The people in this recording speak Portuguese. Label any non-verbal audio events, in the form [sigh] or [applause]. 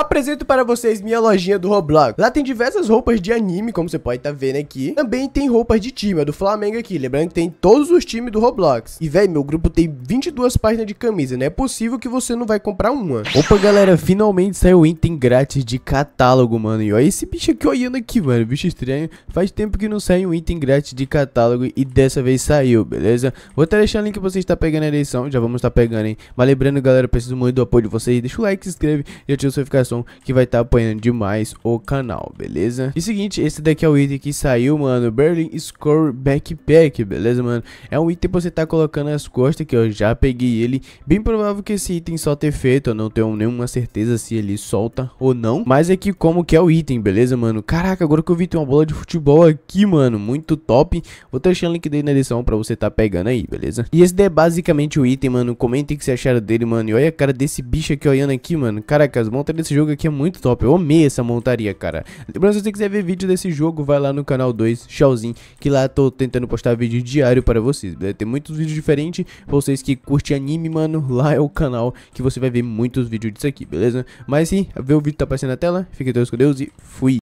Apresento para vocês minha lojinha do Roblox. Lá tem diversas roupas de anime, como você pode estar tá vendo aqui. Também tem roupas de time, é do Flamengo aqui. Lembrando que tem todos os times do Roblox. E, velho, meu grupo tem 22 páginas de camisa. Não é possível que você não vai comprar uma. Opa, galera, finalmente saiu o item grátis de catálogo, mano. E olha esse bicho aqui olhando aqui, mano. Bicho estranho. Faz tempo que não sai um item grátis de catálogo e dessa vez saiu, beleza? Vou estar deixar deixando o link que vocês estar tá pegando a eleição. Já vamos estar tá pegando, hein? Mas lembrando, galera, preciso muito do apoio de vocês. Deixa o like, se inscreve e ativa o seu ficar que vai estar tá apoiando demais o canal, beleza? E seguinte, esse daqui é o item que saiu, mano, Berlin Score Backpack, beleza, mano? É um item pra você tá colocando nas costas, que eu já peguei ele. Bem provável que esse item solte ter feito, eu não tenho nenhuma certeza se ele solta ou não. Mas é que como que é o item, beleza, mano? Caraca, agora que eu vi, tem uma bola de futebol aqui, mano, muito top. Vou deixar o link dele na descrição pra você tá pegando aí, beleza? E esse daí é basicamente o item, mano. Comentem o que vocês acharam dele, mano. E olha a cara desse bicho aqui olhando aqui, mano. Caraca, as montas tá desse jogo jogo aqui é muito top, eu amei essa montaria, cara. Lembrando, se você quiser ver vídeo desse jogo, vai lá no canal 2, Showzinho, que lá tô tentando postar vídeo diário para vocês. Né? Tem muitos vídeos diferentes, vocês que curtem anime, mano, [laughs] lá é o canal que você vai ver muitos vídeos disso aqui, beleza? Mas sim, vê o vídeo que tá aparecendo na tela, fiquem Deus com Deus e fui!